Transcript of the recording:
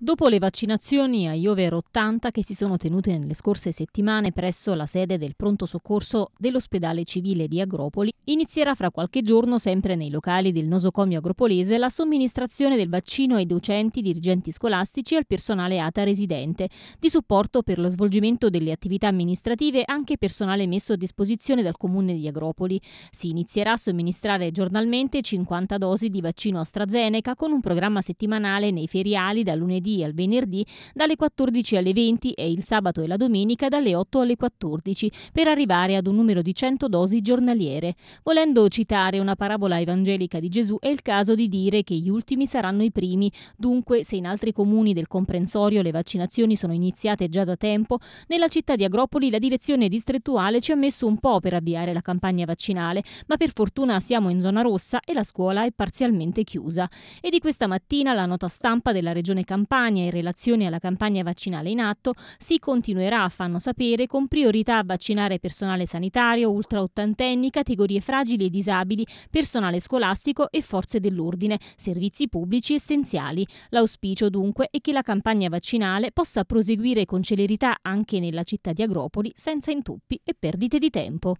Dopo le vaccinazioni a Iover 80 che si sono tenute nelle scorse settimane presso la sede del pronto soccorso dell'ospedale civile di Agropoli, inizierà fra qualche giorno, sempre nei locali del nosocomio agropolese, la somministrazione del vaccino ai docenti, dirigenti scolastici e al personale ATA residente, di supporto per lo svolgimento delle attività amministrative anche personale messo a disposizione dal comune di Agropoli. Si inizierà a somministrare giornalmente 50 dosi di vaccino AstraZeneca con un programma settimanale nei feriali da lunedì lunedì al venerdì dalle 14 alle 20 e il sabato e la domenica dalle 8 alle 14 per arrivare ad un numero di 100 dosi giornaliere. Volendo citare una parabola evangelica di Gesù è il caso di dire che gli ultimi saranno i primi, dunque se in altri comuni del comprensorio le vaccinazioni sono iniziate già da tempo, nella città di Agropoli la direzione distrettuale ci ha messo un po' per avviare la campagna vaccinale, ma per fortuna siamo in zona rossa e la scuola è parzialmente chiusa. E di questa mattina la nota stampa della regione Campania Campania in relazione alla campagna vaccinale in atto, si continuerà, fanno sapere, con priorità a vaccinare personale sanitario, ultraottantenni, categorie fragili e disabili, personale scolastico e forze dell'ordine, servizi pubblici essenziali. L'auspicio dunque è che la campagna vaccinale possa proseguire con celerità anche nella città di Agropoli senza intoppi e perdite di tempo.